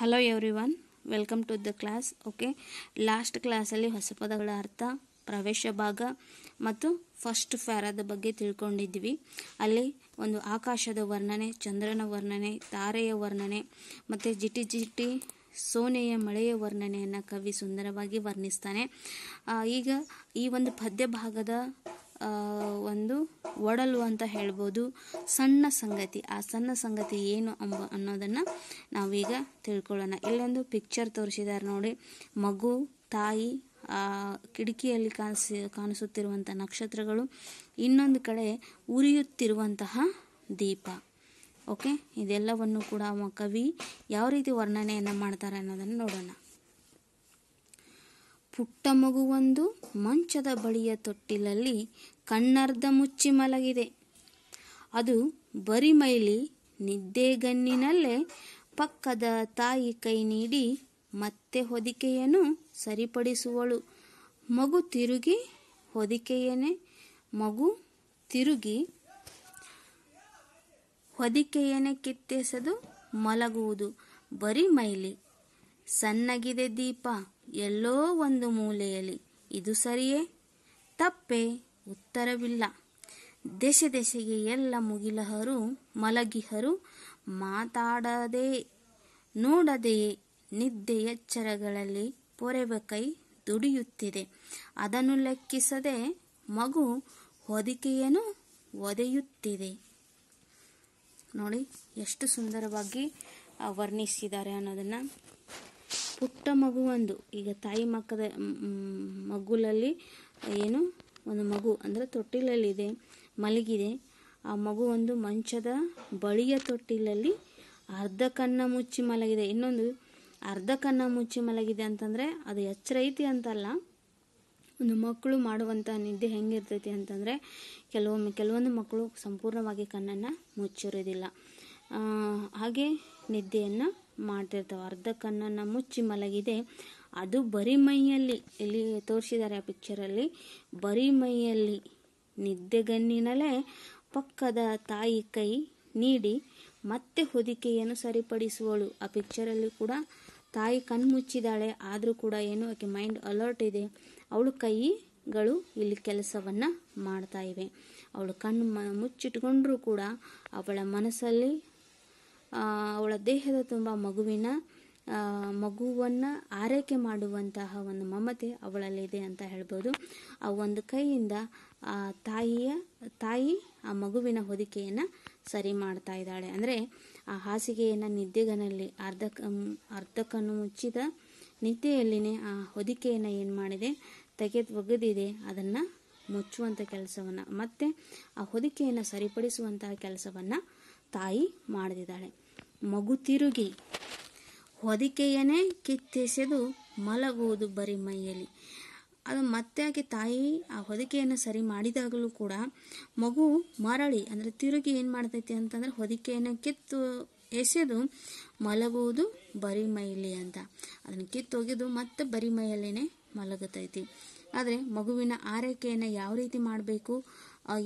hello everyone welcome to the class okay last ಕ್ಲಾಸಲ್ಲಿ ಹೊಸ ಪದಗಳ ಅರ್ಥ ಪ್ರವೇಶ ಭಾಗ ಮತ್ತು ಫಸ್ಟ್ ಫ್ಯಾರದ ಬಗ್ಗೆ ತಿಳ್ಕೊಂಡಿದ್ವಿ ಅಲ್ಲಿ ಒಂದು ಆಕಾಶದ ವರ್ಣನೆ ಚಂದ್ರನ ವರ್ಣನೆ ತಾರೆಯ ವರ್ಣನೆ ಮತ್ತು ಜಿಟಿ ಜಿಟಿ ಸೋನೆಯ ಮಳೆಯ ವರ್ಣನೆಯನ್ನು ಕವಿ ಸುಂದರವಾಗಿ ವರ್ಣಿಸ್ತಾನೆ ಈಗ ಈ ಒಂದು ಪದ್ಯ ಭಾಗದ ಒಂದು ಒಡಲು ಅಂತ ಹೇಳ್ಬೋದು ಸಣ್ಣ ಸಂಗತಿ ಆ ಸಣ್ಣ ಸಂಗತಿ ಏನು ಅಂಬ ಅನ್ನೋದನ್ನು ನಾವೀಗ ತಿಳ್ಕೊಳ್ಳೋಣ ಇಲ್ಲೊಂದು ಪಿಕ್ಚರ್ ತೋರಿಸಿದ್ದಾರೆ ನೋಡಿ ಮಗು ತಾಯಿ ಆ ಕಿಟಕಿಯಲ್ಲಿ ಕಾಣಿಸಿ ಕಾಣಿಸುತ್ತಿರುವಂಥ ನಕ್ಷತ್ರಗಳು ಇನ್ನೊಂದು ಕಡೆ ಉರಿಯುತ್ತಿರುವಂತಹ ದೀಪ ಓಕೆ ಇದೆಲ್ಲವನ್ನು ಕೂಡ ಕವಿ ಯಾವ ರೀತಿ ವರ್ಣನೆಯನ್ನು ಮಾಡ್ತಾರೆ ಅನ್ನೋದನ್ನು ನೋಡೋಣ ಪುಟ್ಟ ಮಗುವೊಂದು ಮಂಚದ ಬಳಿಯ ತೊಟ್ಟಿಲಲ್ಲಿ ಕಣ್ಣರ್ಧ ಮುಚ್ಚಿ ಮಲಗಿದೆ ಅದು ಬರಿಮೈಲಿ ನಿದ್ದೆಗನ್ನಿನಲ್ಲೇ ಪಕ್ಕದ ತಾಯಿ ಕೈ ನೀಡಿ ಮತ್ತೆ ಹೊದಿಕೆಯನ್ನು ಸರಿಪಡಿಸುವಳು ಮಗು ತಿರುಗಿ ಹೊದಿಕೆಯನೇ ಮಗು ತಿರುಗಿ ಹೊದಿಕೆಯನೇ ಕಿತ್ತೆಸದು ಮಲಗುವುದು ಬರಿ ಮೈಲಿ ಸಣ್ಣಗಿದೆ ದೀಪ ಎಲ್ಲೋ ಒಂದು ಮೂಲೆಯಲ್ಲಿ ಇದು ಸರಿಯೇ ತಪ್ಪೇ ಉತ್ತರವಿಲ್ಲ ದೇಶ ದೆಸೆಗೆ ಎಲ್ಲ ಮುಗಿಲಹರು ಮಲಗಿಹರು ಮಾತಾಡದೆ ನೋಡದೆಯೇ ನಿದ್ದೆ ಎಚ್ಚರಗಳಲ್ಲಿ ಪೊರೆಬ ಕೈ ದುಡಿಯುತ್ತಿದೆ ಅದನ್ನು ಲೆಕ್ಕಿಸದೆ ಮಗು ಹೊದಿಕೆಯನ್ನು ಒದೆಯುತ್ತಿದೆ ನೋಡಿ ಎಷ್ಟು ಸುಂದರವಾಗಿ ವರ್ಣಿಸಿದ್ದಾರೆ ಅನ್ನೋದನ್ನು ಪುಟ್ಟ ಒಂದು ಈಗ ತಾಯಿ ಮಕ್ಕದ ಮಗುಲಲ್ಲಿ ಏನು ಒಂದು ಮಗು ಅಂದರೆ ತೊಟ್ಟಿಲಲ್ಲಿದೆ ಮಲಗಿದೆ ಆ ಮಗು ಒಂದು ಮಂಚದ ಬಳಿಯ ತೊಟ್ಟಿಲಲ್ಲಿ ಅರ್ಧ ಕನ್ನ ಮುಚ್ಚಿ ಮಲಗಿದೆ ಇನ್ನೊಂದು ಅರ್ಧ ಕನ್ನ ಮುಚ್ಚಿ ಮಲಗಿದೆ ಅಂತಂದರೆ ಅದು ಎಚ್ಚರ ಐತಿ ಅಂತಲ್ಲ ಒಂದು ಮಕ್ಕಳು ಮಾಡುವಂಥ ನಿದ್ದೆ ಹೆಂಗಿರ್ತೈತಿ ಅಂತಂದರೆ ಕೆಲವೊಮ್ಮೆ ಕೆಲವೊಂದು ಮಕ್ಕಳು ಸಂಪೂರ್ಣವಾಗಿ ಕಣ್ಣನ್ನು ಮುಚ್ಚಿರೋದಿಲ್ಲ ಹಾಗೆ ನಿದ್ದೆಯನ್ನು ಮಾಡ್ತಿರ್ತಾವೆ ಅರ್ಧ ಕಣ್ಣನ್ನು ಮುಚ್ಚಿ ಮಲಗಿದೆ ಅದು ಬರಿ ಮೈಯಲ್ಲಿ ಇಲ್ಲಿ ತೋರಿಸಿದ್ದಾರೆ ಆ ಪಿಕ್ಚರಲ್ಲಿ ಬರಿ ಮೈಯಲ್ಲಿ ನಿದ್ದೆಗಣ್ಣಿನಲ್ಲೇ ಪಕ್ಕದ ತಾಯಿ ಕೈ ನೀಡಿ ಮತ್ತೆ ಹೊದಿಕೆಯನ್ನು ಸರಿಪಡಿಸುವಳು ಆ ಪಿಕ್ಚರಲ್ಲಿ ಕೂಡ ತಾಯಿ ಮುಚ್ಚಿದಾಳೆ ಆದರೂ ಕೂಡ ಏನು ಆಕೆ ಮೈಂಡ್ ಅಲರ್ಟ್ ಇದೆ ಅವಳು ಕೈಗಳು ಇಲ್ಲಿ ಕೆಲಸವನ್ನು ಮಾಡ್ತಾ ಇವೆ ಅವಳು ಕಣ್ಣು ಮುಚ್ಚಿಟ್ಕೊಂಡ್ರೂ ಕೂಡ ಅವಳ ಮನಸ್ಸಲ್ಲಿ ಅವಳ ದೇಹದ ತುಂಬ ಮಗುವಿನ ಮಗುವನ್ನು ಆರೈಕೆ ಮಾಡುವಂತಹ ಒಂದು ಮಮತೆ ಅವಳಲ್ಲಿದೆ ಅಂತ ಹೇಳ್ಬೋದು ಆ ಒಂದು ಕೈಯಿಂದ ಆ ತಾಯಿಯ ತಾಯಿ ಆ ಮಗುವಿನ ಹೊದಿಕೆಯನ್ನು ಸರಿ ಮಾಡ್ತಾ ಇದ್ದಾಳೆ ಅಂದರೆ ಆ ಹಾಸಿಗೆಯನ್ನು ನಿದ್ದೆಗನಲ್ಲಿ ಅರ್ಧ ಅರ್ಧಕ್ಕನ್ನು ಮುಚ್ಚಿದ ನಿದ್ದೆಯಲ್ಲಿನೇ ಆ ಹೊದಿಕೆಯನ್ನು ಏನು ಮಾಡಿದೆ ತೆಗೆದು ಒಗೆದಿದೆ ಅದನ್ನು ಮುಚ್ಚುವಂಥ ಕೆಲಸವನ್ನು ಮತ್ತೆ ಆ ಹೊದಿಕೆಯನ್ನು ಸರಿಪಡಿಸುವಂತಹ ಕೆಲಸವನ್ನು ತಾಯಿ ಮಾಡದಿದ್ದಾಳೆ ಮಗು ತಿರುಗಿ ಹೊದಿಕೆಯನ್ನೇ ಕಿತ್ತೆಸೆದು ಮಲಗುವುದು ಬರೀ ಮೈಯಲ್ಲಿ ಅದು ಮತ್ತೆ ಆಕೆ ತಾಯಿ ಆ ಹೊದಿಕೆಯನ್ನು ಸರಿ ಮಾಡಿದಾಗಲೂ ಕೂಡ ಮಗು ಮರಳಿ ಅಂದರೆ ತಿರುಗಿ ಏನು ಮಾಡ್ತೈತಿ ಅಂತಂದರೆ ಹೊದಿಕೆಯನ್ನು ಕಿತ್ತು ಎಸೆದು ಮಲಗುವುದು ಬರಿ ಮೈಯಲ್ಲಿ ಅಂತ ಅದನ್ನು ಕಿತ್ತೊಗೆದು ಮತ್ತೆ ಬರಿ ಮೈಯಲ್ಲೇ ಮಲಗುತ್ತೈತಿ ಆದರೆ ಮಗುವಿನ ಆರೈಕೆಯನ್ನು ಯಾವ ರೀತಿ ಮಾಡಬೇಕು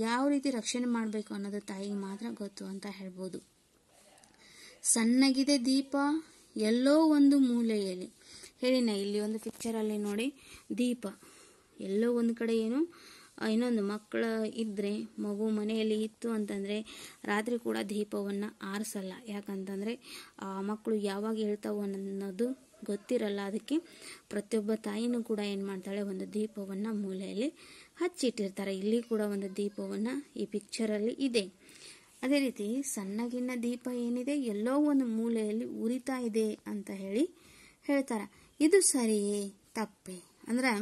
ಯಾವ ರೀತಿ ರಕ್ಷಣೆ ಮಾಡಬೇಕು ಅನ್ನೋದು ತಾಯಿಗೆ ಮಾತ್ರ ಗೊತ್ತು ಅಂತ ಹೇಳ್ಬೋದು ಸಣ್ಣಗಿದೆ ದೀಪ ಎಲ್ಲೋ ಒಂದು ಮೂಲೆಯಲ್ಲಿ ಹೇಳಿನ ಇಲ್ಲಿ ಒಂದು ಪಿಕ್ಚರಲ್ಲಿ ನೋಡಿ ದೀಪ ಎಲ್ಲೋ ಒಂದು ಕಡೆ ಏನು ಇನ್ನೊಂದು ಮಕ್ಕಳು ಇದ್ದರೆ ಮಗು ಮನೆಯಲ್ಲಿ ಇತ್ತು ಅಂತಂದರೆ ರಾತ್ರಿ ಕೂಡ ದೀಪವನ್ನು ಆರಿಸಲ್ಲ ಯಾಕಂತಂದರೆ ಮಕ್ಕಳು ಯಾವಾಗ ಹೇಳ್ತಾವೋ ಅನ್ನೋದು ಗೊತ್ತಿರಲ್ಲ ಅದಕ್ಕೆ ಪ್ರತಿಯೊಬ್ಬ ತಾಯಿನೂ ಕೂಡ ಏನು ಮಾಡ್ತಾಳೆ ಒಂದು ದೀಪವನ್ನು ಮೂಲೆಯಲ್ಲಿ ಹಚ್ಚಿಟ್ಟಿರ್ತಾರೆ ಇಲ್ಲಿ ಕೂಡ ಒಂದು ದೀಪವನ್ನು ಈ ಪಿಕ್ಚರಲ್ಲಿ ಇದೆ ಅದೇ ರೀತಿ ಸಣ್ಣಗಿನ ದೀಪ ಏನಿದೆ ಎಲ್ಲೋ ಒಂದು ಮೂಲೆಯಲ್ಲಿ ಉರಿತಾ ಇದೆ ಅಂತ ಹೇಳಿ ಹೇಳ್ತಾರೆ ಇದು ಸರಿಯೇ ತಪ್ಪೇ ಅಂದ್ರೆ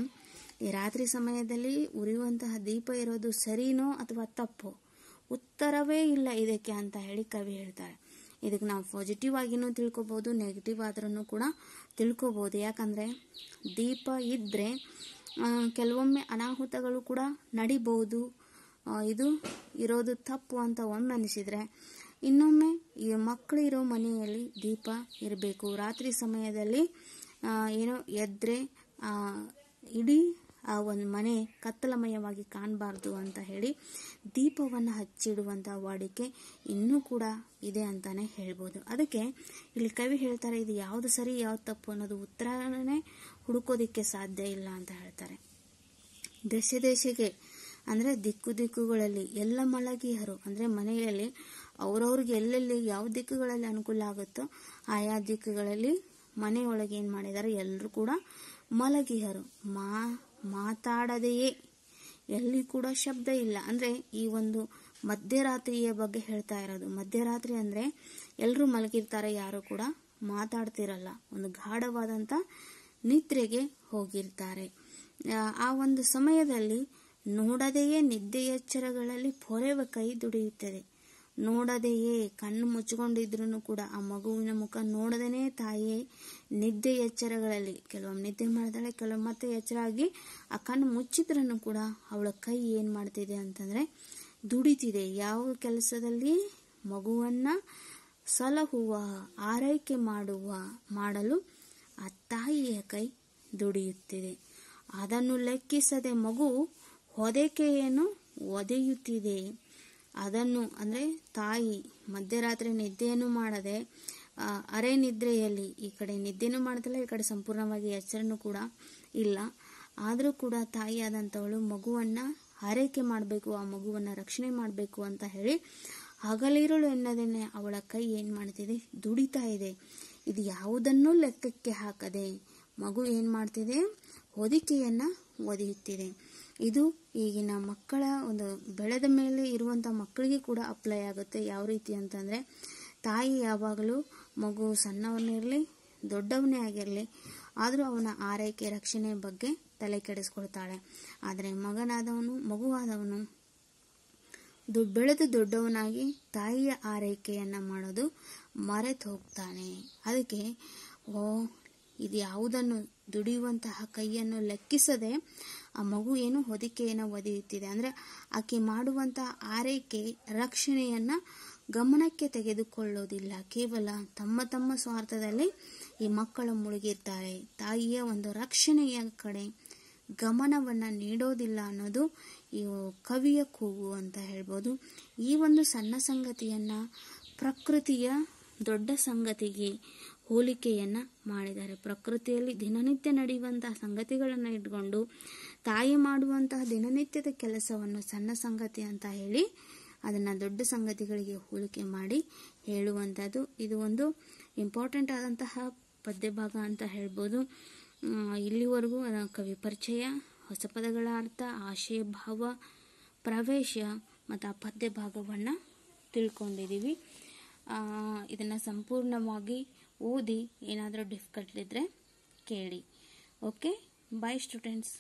ಈ ರಾತ್ರಿ ಸಮಯದಲ್ಲಿ ಉರಿಯುವಂತಹ ದೀಪ ಇರೋದು ಸರಿನೋ ಅಥವಾ ತಪ್ಪೋ ಉತ್ತರವೇ ಇಲ್ಲ ಇದಕ್ಕೆ ಅಂತ ಹೇಳಿ ಕವಿ ಹೇಳ್ತಾರೆ ಇದಕ್ಕೆ ನಾವು ಪಾಸಿಟಿವ್ ಆಗಿನೂ ತಿಳ್ಕೊಬೋದು ನೆಗೆಟಿವ್ ಆದ್ರೂ ಕೂಡ ತಿಳ್ಕೊಬೋದು ಯಾಕಂದರೆ ದೀಪ ಇದ್ದರೆ ಕೆಲವೊಮ್ಮೆ ಅನಾಹುತಗಳು ಕೂಡ ನಡಿಬಹುದು ಇದು ಇರೋದು ತಪ್ಪು ಅಂತ ಒಮ್ಮೆ ಅನಿಸಿದರೆ ಇನ್ನೊಮ್ಮೆ ಈ ಮಕ್ಕಳು ಮನೆಯಲ್ಲಿ ದೀಪ ಇರಬೇಕು ರಾತ್ರಿ ಸಮಯದಲ್ಲಿ ಏನೋ ಎದ್ರೆ ಇಡೀ ಆ ಒಂದು ಮನೆ ಕತ್ತಲಮಯವಾಗಿ ಕಾಣಬಾರ್ದು ಅಂತ ಹೇಳಿ ದೀಪವನ್ನು ಹಚ್ಚಿಡುವಂಥ ವಾಡಿಕೆ ಇನ್ನೂ ಕೂಡ ಇದೆ ಅಂತಾನೆ ಹೇಳ್ಬೋದು ಅದಕ್ಕೆ ಇಲ್ಲಿ ಕವಿ ಹೇಳ್ತಾರೆ ಇದು ಯಾವುದು ಸರಿ ಯಾವ್ದು ತಪ್ಪು ಅನ್ನೋದು ಉತ್ತರನೇ ಹುಡುಕೋದಿಕ್ಕೆ ಸಾಧ್ಯ ಇಲ್ಲ ಅಂತ ಹೇಳ್ತಾರೆ ದೇಶ ದೇಶಗೆ ಅಂದ್ರೆ ದಿಕ್ಕು ದಿಕ್ಕುಗಳಲ್ಲಿ ಎಲ್ಲ ಮಲಗಿಯರು ಅಂದ್ರೆ ಮನೆಯಲ್ಲಿ ಅವ್ರವ್ರಿಗೆ ಎಲ್ಲೆಲ್ಲಿ ಯಾವ ದಿಕ್ಕುಗಳಲ್ಲಿ ಅನುಕೂಲ ಆಗುತ್ತೋ ಆಯಾ ದಿಕ್ಕುಗಳಲ್ಲಿ ಮನೆಯೊಳಗೆ ಏನು ಮಾಡಿದಾರೆ ಎಲ್ಲರೂ ಕೂಡ ಮಲಗಿಹರು ಮಾ ಮಾತಾಡದೆಯೇ ಎಲ್ಲಿ ಕೂಡ ಶಬ್ದ ಇಲ್ಲ ಅಂದ್ರೆ ಈ ಒಂದು ಮಧ್ಯರಾತ್ರಿಯ ಬಗ್ಗೆ ಹೇಳ್ತಾ ಇರೋದು ಮಧ್ಯರಾತ್ರಿ ಅಂದ್ರೆ ಎಲ್ಲರೂ ಮಲಗಿರ್ತಾರೆ ಯಾರು ಕೂಡ ಮಾತಾಡ್ತಿರಲ್ಲ ಒಂದು ಗಾಢವಾದಂತ ನಿದ್ರೆಗೆ ಹೋಗಿರ್ತಾರೆ ಆ ಒಂದು ಸಮಯದಲ್ಲಿ ನೋಡದೆಯೇ ನಿದ್ದೆ ಎಚ್ಚರಗಳಲ್ಲಿ ಪೊರೆವ ಕೈ ದುಡಿಯುತ್ತದೆ ನೋಡದೆಯೇ ಕಣ್ಣು ಮುಚ್ಚಿಕೊಂಡಿದ್ರು ಕೂಡ ಆ ಮಗುವಿನ ಮುಖ ನೋಡದೇನೆ ತಾಯಿ ನಿದ್ದೆ ಎಚ್ಚರಗಳಲ್ಲಿ ಕೆಲವೊಮ್ಮೆ ನಿದ್ದೆ ಮಾಡ್ತಾಳೆ ಕೆಲವೊಮ್ಮೆ ಮತ್ತೆ ಎಚ್ಚರ ಆಗಿ ಆ ಕಣ್ಣು ಮುಚ್ಚಿದ್ರೂ ಕೂಡ ಅವಳ ಕೈ ಏನು ಮಾಡ್ತಿದೆ ಅಂತಂದ್ರೆ ದುಡಿತಿದೆ ಯಾವ ಕೆಲಸದಲ್ಲಿ ಮಗುವನ್ನ ಸಲಹುವ ಆರೈಕೆ ಮಾಡುವ ಮಾಡಲು ಆ ತಾಯಿಯ ಕೈ ದುಡಿಯುತ್ತಿದೆ ಅದನ್ನು ಲೆಕ್ಕಿಸದೆ ಮಗು ಏನು ಒದೆಯುತ್ತಿದೆ ಅದನ್ನು ಅಂದರೆ ತಾಯಿ ಮಧ್ಯರಾತ್ರಿ ನಿದ್ದೆಯನ್ನು ಮಾಡದೆ ಅರೆ ನಿದ್ರೆಯಲ್ಲಿ ಈ ಕಡೆ ನಿದ್ದೆನೂ ಮಾಡುತ್ತಲ್ಲ ಈ ಕಡೆ ಸಂಪೂರ್ಣವಾಗಿ ಎಚ್ಚರನೂ ಕೂಡ ಇಲ್ಲ ಆದರೂ ಕೂಡ ತಾಯಿಯಾದಂಥವಳು ಮಗುವನ್ನು ಆರೈಕೆ ಮಾಡಬೇಕು ಆ ಮಗುವನ್ನು ರಕ್ಷಣೆ ಮಾಡಬೇಕು ಅಂತ ಹೇಳಿ ಹಗಲಿರುಳು ಎನ್ನದೇನೆ ಅವಳ ಕೈ ಏನು ಮಾಡ್ತಿದೆ ದುಡಿತಾ ಇದೆ ಇದು ಯಾವುದನ್ನೂ ಲೆಕ್ಕಕ್ಕೆ ಹಾಕದೆ ಮಗು ಏನು ಮಾಡ್ತಿದೆ ಹೊದಿಕೆಯನ್ನು ಒದೆಯುತ್ತಿದೆ ಇದು ಈಗಿನ ಮಕ್ಕಳ ಒಂದು ಬೆಳೆದ ಮೇಲೆ ಇರುವಂಥ ಮಕ್ಕಳಿಗೆ ಕೂಡ ಅಪ್ಲೈ ಆಗುತ್ತೆ ಯಾವ ರೀತಿ ಅಂತಂದರೆ ತಾಯಿ ಯಾವಾಗಲೂ ಮಗು ಸಣ್ಣವನಿರಲಿ ದೊಡ್ಡವನೇ ಆಗಿರಲಿ ಆದರೂ ಅವನ ಆರೈಕೆ ರಕ್ಷಣೆ ಬಗ್ಗೆ ತಲೆ ಕೆಡಿಸ್ಕೊಳ್ತಾಳೆ ಆದರೆ ಮಗನಾದವನು ಮಗುವಾದವನು ಬೆಳೆದು ದೊಡ್ಡವನಾಗಿ ತಾಯಿಯ ಆರೈಕೆಯನ್ನು ಮಾಡೋದು ಮರೆತು ಹೋಗ್ತಾನೆ ಅದಕ್ಕೆ ಓ ಇದು ಯಾವುದನ್ನು ದುಡಿಯುವಂತಹ ಕೈಯನ್ನು ಲೆಕ್ಕಿಸದೆ ಆ ಮಗು ಏನು ಹೊದಿಕೆಯನ್ನು ಒದೆಯುತ್ತಿದೆ ಅಂದರೆ ಆಕೆ ಮಾಡುವಂಥ ಆರೈಕೆ ರಕ್ಷಣೆಯನ್ನು ಗಮನಕ್ಕೆ ತೆಗೆದುಕೊಳ್ಳೋದಿಲ್ಲ ಕೇವಲ ತಮ್ಮ ತಮ್ಮ ಸ್ವಾರ್ಥದಲ್ಲಿ ಈ ಮಕ್ಕಳು ಮುಳುಗಿರ್ತಾರೆ ತಾಯಿಯ ಒಂದು ರಕ್ಷಣೆಯ ಕಡೆ ಗಮನವನ್ನು ನೀಡೋದಿಲ್ಲ ಅನ್ನೋದು ಈ ಕವಿಯ ಕೂಗು ಅಂತ ಹೇಳ್ಬೋದು ಈ ಒಂದು ಸಣ್ಣ ಸಂಗತಿಯನ್ನು ಪ್ರಕೃತಿಯ ದೊಡ್ಡ ಸಂಗತಿಗೆ ಹೋಲಿಕೆಯನ್ನ ಮಾಡಿದ್ದಾರೆ ಪ್ರಕೃತಿಯಲ್ಲಿ ದಿನನಿತ್ಯ ನಡೆಯುವಂತಹ ಸಂಗತಿಗಳನ್ನು ಇಟ್ಕೊಂಡು ತಾಯಿ ಮಾಡುವಂತಹ ದಿನನಿತ್ಯದ ಕೆಲಸವನ್ನು ಸಣ್ಣ ಸಂಗತಿ ಅಂತ ಹೇಳಿ ಅದನ್ನು ದೊಡ್ಡ ಸಂಗತಿಗಳಿಗೆ ಹೋಲಿಕೆ ಮಾಡಿ ಹೇಳುವಂಥದ್ದು ಇದು ಒಂದು ಇಂಪಾರ್ಟೆಂಟ್ ಆದಂತಹ ಪದ್ಯಭಾಗ ಅಂತ ಹೇಳ್ಬೋದು ಇಲ್ಲಿವರೆಗೂ ಕವಿ ಪರಿಚಯ ಹೊಸ ಪದಗಳ ಅರ್ಥ ಆಶಯ ಭಾವ ಪ್ರವೇಶ ಮತ್ತು ಆ ಪದ್ಯ ಭಾಗವನ್ನು ತಿಳ್ಕೊಂಡಿದ್ದೀವಿ ಇದನ್ನು ಸಂಪೂರ್ಣವಾಗಿ ಓದಿ ಏನಾದರೂ ಡಿಫಿಕಲ್ಟ್ ಇದ್ದರೆ ಕೇಳಿ ಓಕೆ ಬಾಯ್ ಸ್ಟೂಡೆಂಟ್ಸ್